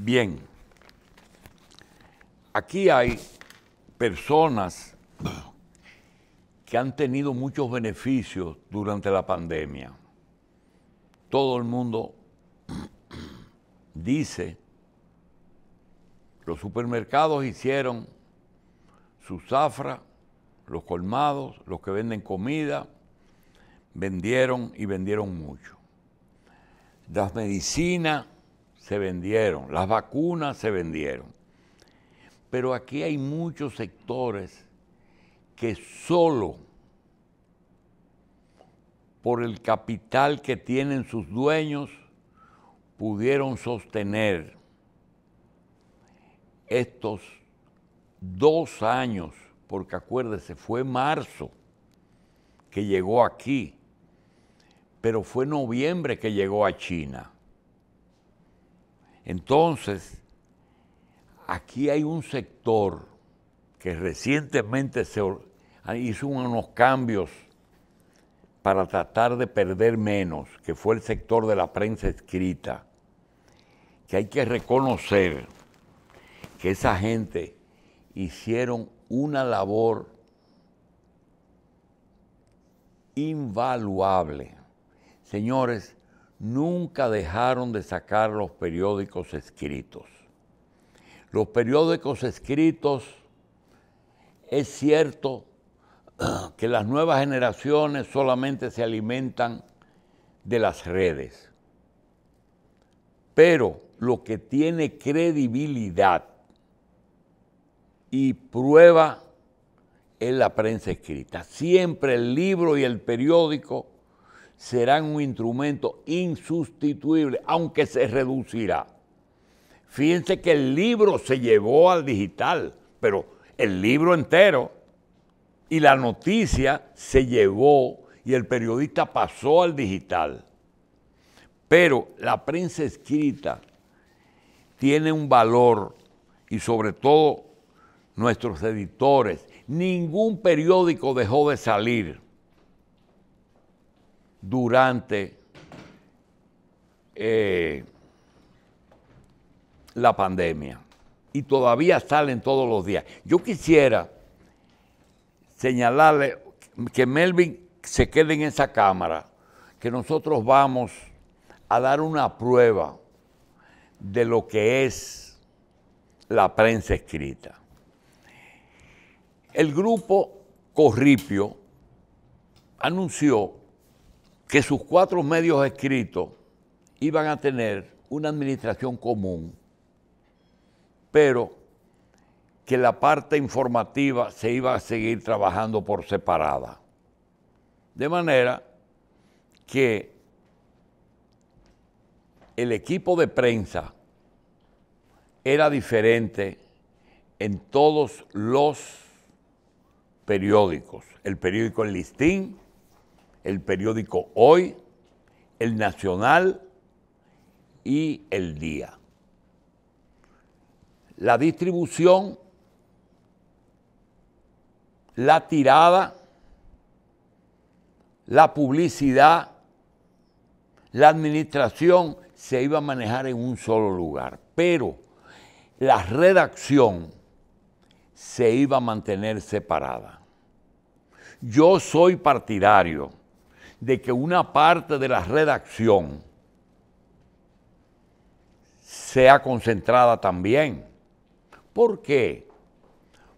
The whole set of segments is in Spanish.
Bien, aquí hay personas que han tenido muchos beneficios durante la pandemia. Todo el mundo dice, los supermercados hicieron su zafra, los colmados, los que venden comida, vendieron y vendieron mucho. Las medicinas se vendieron, las vacunas se vendieron. Pero aquí hay muchos sectores que solo por el capital que tienen sus dueños pudieron sostener estos dos años, porque acuérdese, fue marzo que llegó aquí, pero fue noviembre que llegó a China entonces, aquí hay un sector que recientemente se ah, hizo unos cambios para tratar de perder menos, que fue el sector de la prensa escrita, que hay que reconocer que esa gente hicieron una labor invaluable. Señores, nunca dejaron de sacar los periódicos escritos. Los periódicos escritos, es cierto que las nuevas generaciones solamente se alimentan de las redes, pero lo que tiene credibilidad y prueba es la prensa escrita. Siempre el libro y el periódico serán un instrumento insustituible, aunque se reducirá. Fíjense que el libro se llevó al digital, pero el libro entero y la noticia se llevó y el periodista pasó al digital. Pero la prensa escrita tiene un valor y sobre todo nuestros editores. Ningún periódico dejó de salir durante eh, la pandemia. Y todavía salen todos los días. Yo quisiera señalarle que Melvin se quede en esa cámara, que nosotros vamos a dar una prueba de lo que es la prensa escrita. El grupo Corripio anunció que sus cuatro medios escritos iban a tener una administración común, pero que la parte informativa se iba a seguir trabajando por separada. De manera que el equipo de prensa era diferente en todos los periódicos. El periódico El Listín, el periódico Hoy, el Nacional y el Día. La distribución, la tirada, la publicidad, la administración se iba a manejar en un solo lugar, pero la redacción se iba a mantener separada. Yo soy partidario de que una parte de la redacción sea concentrada también. ¿Por qué?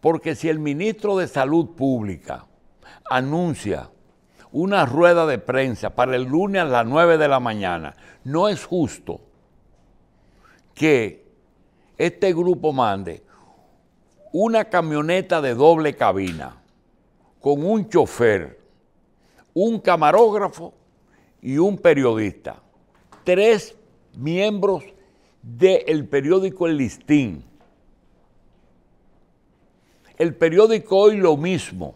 Porque si el ministro de Salud Pública anuncia una rueda de prensa para el lunes a las 9 de la mañana, no es justo que este grupo mande una camioneta de doble cabina con un chofer un camarógrafo y un periodista. Tres miembros del periódico El Listín. El periódico Hoy lo mismo.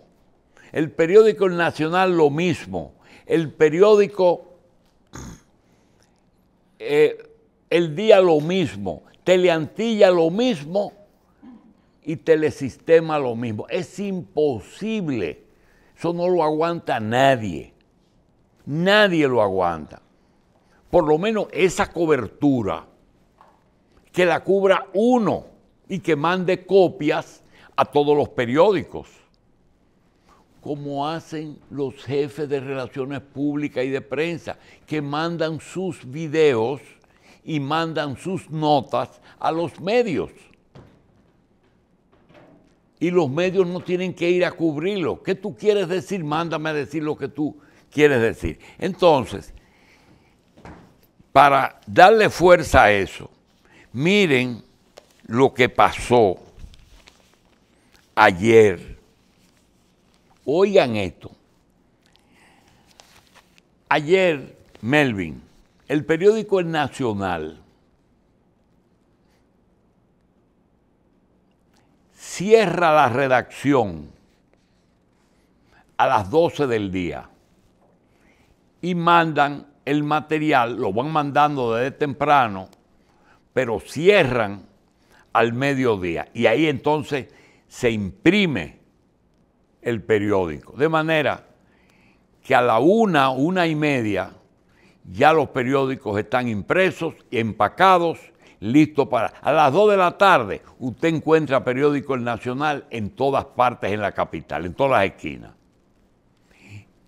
El periódico Nacional lo mismo. El periódico eh, El Día lo mismo. Teleantilla lo mismo. Y Telesistema lo mismo. Es imposible eso no lo aguanta nadie. Nadie lo aguanta. Por lo menos esa cobertura, que la cubra uno y que mande copias a todos los periódicos, como hacen los jefes de relaciones públicas y de prensa, que mandan sus videos y mandan sus notas a los medios y los medios no tienen que ir a cubrirlo. ¿Qué tú quieres decir? Mándame a decir lo que tú quieres decir. Entonces, para darle fuerza a eso, miren lo que pasó ayer. Oigan esto. Ayer, Melvin, el periódico Nacional, cierra la redacción a las 12 del día y mandan el material, lo van mandando desde temprano, pero cierran al mediodía. Y ahí entonces se imprime el periódico. De manera que a la una, una y media, ya los periódicos están impresos, y empacados listo para... A las 2 de la tarde usted encuentra periódico El Nacional en todas partes en la capital, en todas las esquinas.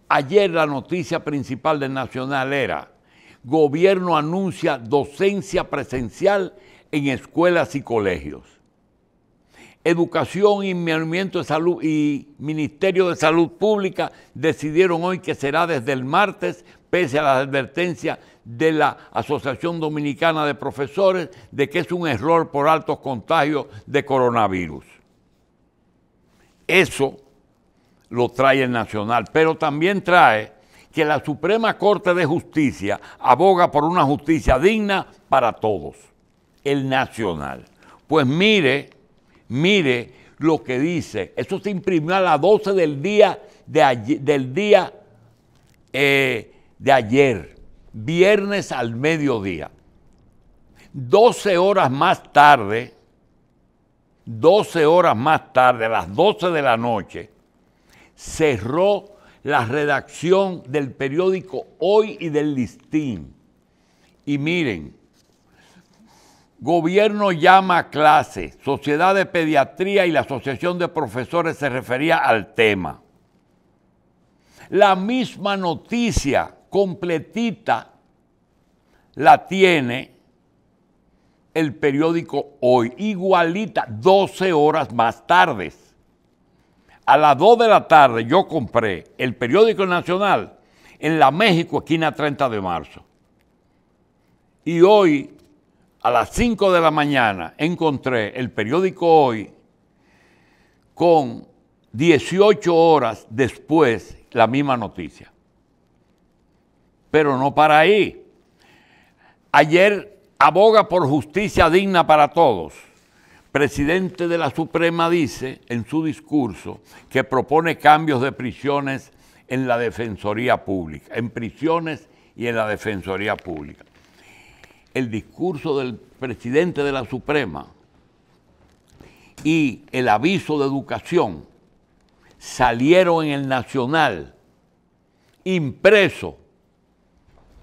Ayer la noticia principal del Nacional era, gobierno anuncia docencia presencial en escuelas y colegios. Educación y de Salud y Ministerio de Salud Pública decidieron hoy que será desde el martes pese a las advertencias de la Asociación Dominicana de Profesores de que es un error por altos contagios de coronavirus. Eso lo trae el Nacional, pero también trae que la Suprema Corte de Justicia aboga por una justicia digna para todos, el Nacional. Pues mire, mire lo que dice, eso se imprimió a las 12 del día, de del día eh, de ayer, viernes al mediodía. 12 horas más tarde, 12 horas más tarde, a las 12 de la noche, cerró la redacción del periódico Hoy y del Listín. Y miren, gobierno llama a clase, Sociedad de Pediatría y la Asociación de Profesores se refería al tema. La misma noticia completita la tiene el periódico Hoy, igualita, 12 horas más tarde. A las 2 de la tarde yo compré el periódico Nacional en la México, esquina 30 de marzo. Y hoy, a las 5 de la mañana, encontré el periódico Hoy con 18 horas después la misma noticia pero no para ahí. Ayer aboga por justicia digna para todos. Presidente de la Suprema dice en su discurso que propone cambios de prisiones en la Defensoría Pública, en prisiones y en la Defensoría Pública. El discurso del presidente de la Suprema y el aviso de educación salieron en el Nacional impreso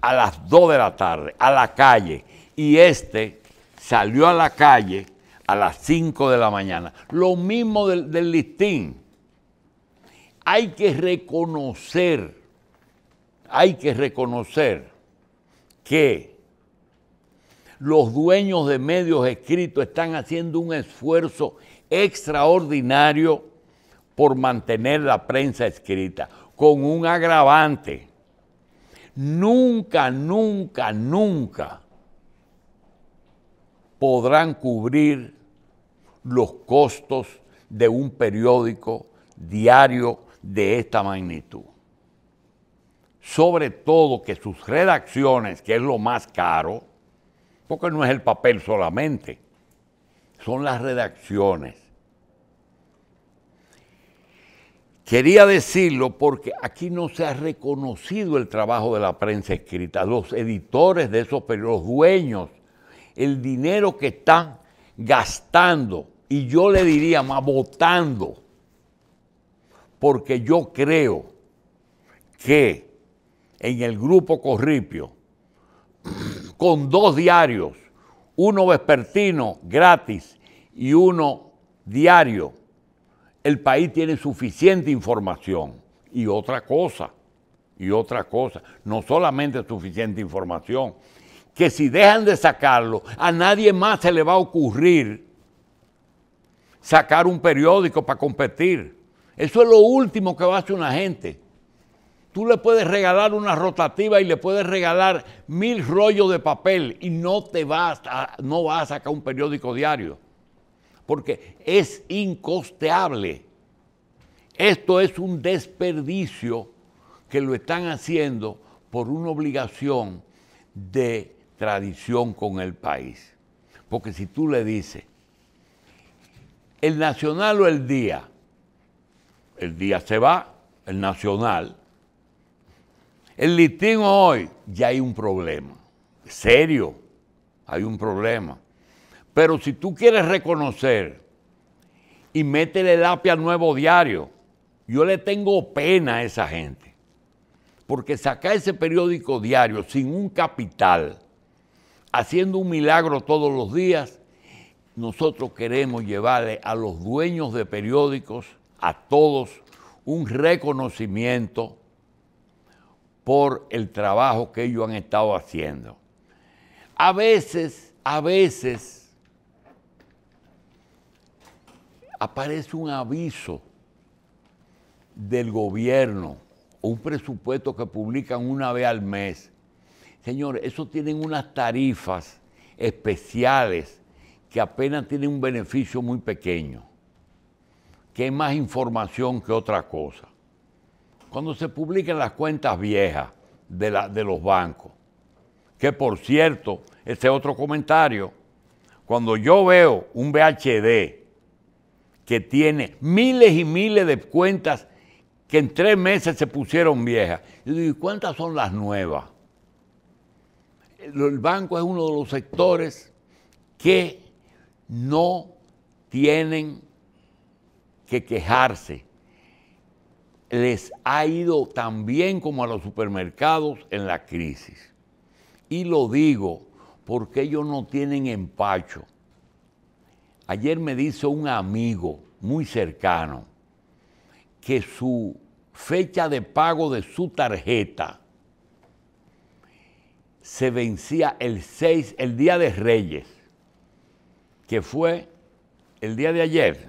a las 2 de la tarde a la calle y este salió a la calle a las 5 de la mañana. Lo mismo del, listín. Hay que reconocer, hay que reconocer que los dueños de medios escritos están haciendo un esfuerzo extraordinario por mantener la prensa escrita, con un agravante nunca, nunca, nunca podrán cubrir los costos de un periódico diario de esta magnitud. Sobre todo que sus redacciones, que es lo más caro, porque no es el papel solamente, son las redacciones Quería decirlo porque aquí no se ha reconocido el trabajo de la prensa escrita, los editores de esos periódicos, los dueños, el dinero que están gastando y yo le diría más votando, porque yo creo que en el grupo Corripio, con dos diarios, uno vespertino gratis y uno diario el país tiene suficiente información. Y otra cosa, y otra cosa, no solamente suficiente información, que si dejan de sacarlo, a nadie más se le va a ocurrir sacar un periódico para competir. Eso es lo último que va a hacer una gente. Tú le puedes regalar una rotativa y le puedes regalar mil rollos de papel y no te no vas a sacar un periódico diario porque es incosteable. Esto es un desperdicio que lo están haciendo por una obligación de tradición con el país. Porque si tú le dices, el nacional o el día, el día se va, el nacional, el litín hoy, ya hay un problema, serio, hay un problema. Pero si tú quieres reconocer y métele el lápiz al nuevo diario, yo le tengo pena a esa gente. Porque sacar ese periódico diario sin un capital, haciendo un milagro todos los días, nosotros queremos llevarle a los dueños de periódicos, a todos, un reconocimiento por el trabajo que ellos han estado haciendo. A veces, a veces, aparece un aviso del gobierno, un presupuesto que publican una vez al mes. Señores, eso tienen unas tarifas especiales que apenas tienen un beneficio muy pequeño, que es más información que otra cosa. Cuando se publican las cuentas viejas de, de los bancos, que por cierto, ese otro comentario, cuando yo veo un BHD que tiene miles y miles de cuentas que en tres meses se pusieron viejas. Y digo, cuántas son las nuevas? El banco es uno de los sectores que no tienen que quejarse. Les ha ido tan bien como a los supermercados en la crisis. Y lo digo porque ellos no tienen empacho Ayer me dice un amigo muy cercano que su fecha de pago de su tarjeta se vencía el 6, el día de Reyes, que fue el día de ayer.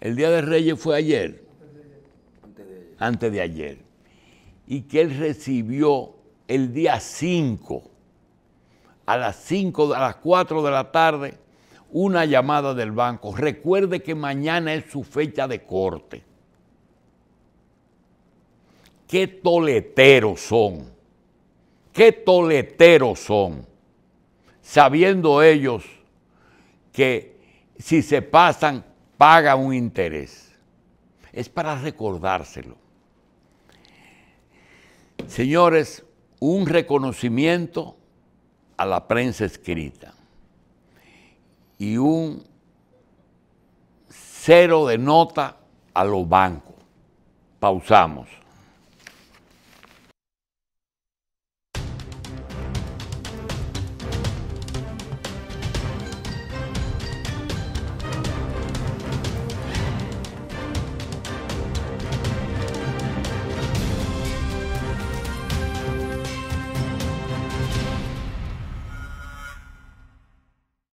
El día de Reyes fue ayer. Antes de ayer. Y que él recibió el día 5, a las 5, a las 4 de la tarde, una llamada del banco. Recuerde que mañana es su fecha de corte. Qué toleteros son. Qué toleteros son. Sabiendo ellos que si se pasan, pagan un interés. Es para recordárselo. Señores, un reconocimiento a la prensa escrita y un cero de nota a los bancos. Pausamos.